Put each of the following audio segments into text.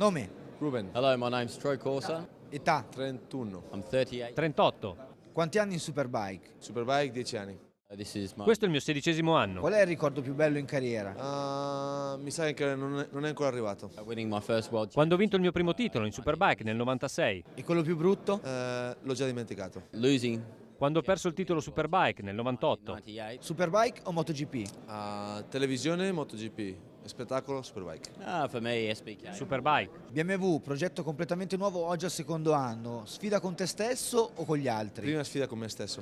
Nome? Ruben. Hello, my name's Troy Corsa. Età? 31. I'm 38. 38. Quanti anni in Superbike? Superbike 10 anni. Uh, my... Questo è il mio sedicesimo anno. Qual è il ricordo più bello in carriera? Uh, mi sa che non è, non è ancora arrivato. Uh, Quando ho vinto il mio primo titolo in Superbike nel 96. E quello più brutto? Uh, l'ho già dimenticato. Losing. Quando ho perso il titolo Superbike nel 98. Superbike o MotoGP? Uh, televisione MotoGP. Spettacolo Superbike. Ah, per me è Superbike. BMW, progetto completamente nuovo oggi al secondo anno. Sfida con te stesso o con gli altri? Prima sfida con me stesso.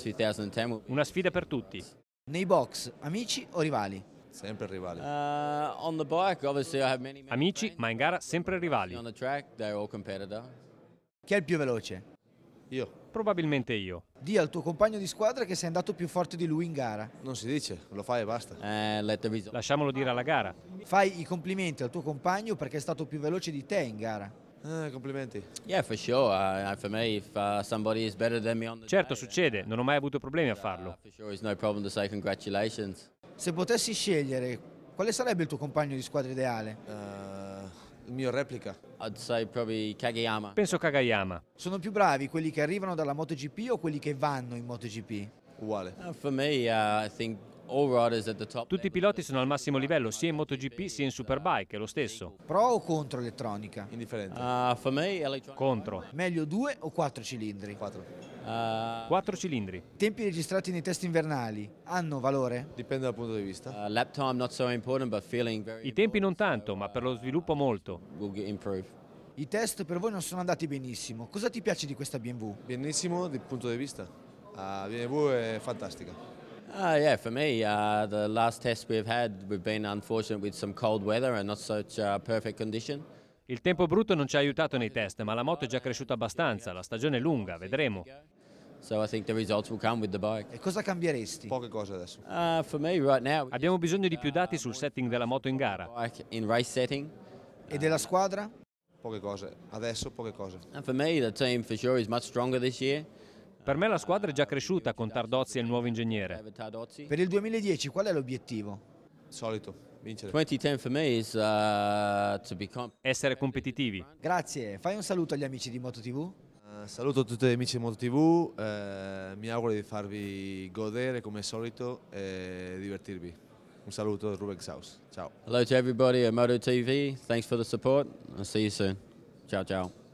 Una sfida per tutti. Nei box, amici o rivali? Sempre rivali. Uh, bike, many, many amici, ma in gara sempre rivali. Track, Chi è il più veloce? Io. Probabilmente io. Di al tuo compagno di squadra che sei andato più forte di lui in gara. Non si dice, lo fai e basta. Eh, letto viso. Lasciamolo dire alla gara. Fai i complimenti al tuo compagno perché è stato più veloce di te in gara. Eh, complimenti. Yeah, for sure. Uh, for me, if uh, somebody is better than me on the Certo, succede, non ho mai avuto problemi a uh, farlo. Uh, for sure, it's no problem to say congratulations. Se potessi scegliere, quale sarebbe il tuo compagno di squadra ideale? Uh, il mio replica. Kageyama. Penso Kagayama. Sono più bravi quelli che arrivano dalla MotoGP o quelli che vanno in MotoGP? Uguale. Uh, for me, uh, I think tutti i piloti sono al massimo livello, sia in MotoGP sia in Superbike, è lo stesso. Pro o contro elettronica? Indifferente. Uh, me, contro. Meglio due o quattro cilindri? Quattro. Uh, quattro cilindri. Tempi registrati nei test invernali hanno valore? Dipende dal punto di vista. Uh, lap time not so important, but feeling very I tempi non tanto, ma per lo sviluppo molto. I test per voi non sono andati benissimo. Cosa ti piace di questa BMW? Benissimo dal punto di vista. La uh, BMW è fantastica. Uh, yeah, for me, uh, the last test we've had, we've been unfortunate with some cold weather and not such uh, perfect condition. Il tempo brutto non ci ha aiutato nei test, ma la moto è già cresciuta abbastanza, la stagione è lunga, vedremo. So e cosa cambieresti? Poche cose adesso. Uh, me, right now, Abbiamo bisogno di più dati uh, sul setting della moto in gara. E della squadra? Poche cose, adesso poche cose. And for me the team for sure is much stronger this year. Per me la squadra è già cresciuta con Tardozzi e il nuovo ingegnere. Per il 2010 qual è l'obiettivo? Solito, vincere. 2010 per me è uh, Essere competitivi. Grazie, fai un saluto agli amici di MotoTV. Uh, eh, saluto tutti gli amici di MotoTV, uh, eh, mi auguro di farvi godere come al solito e divertirvi. Un saluto da Ruben Saus, ciao. Hello to everybody at MotoTV, thanks for the support, I'll see you soon. Ciao ciao.